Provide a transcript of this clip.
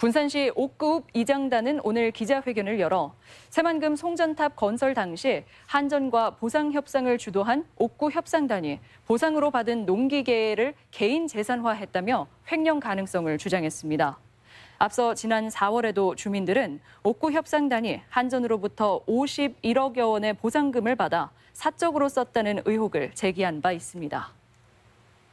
군산시 옥구읍 이장단은 오늘 기자회견을 열어 새만금 송전탑 건설 당시 한전과 보상 협상을 주도한 옥구 협상단이 보상으로 받은 농기계를 개인 재산화했다며 횡령 가능성을 주장했습니다. 앞서 지난 4월에도 주민들은 옥구 협상단이 한전으로부터 51억여 원의 보상금을 받아 사적으로 썼다는 의혹을 제기한 바 있습니다.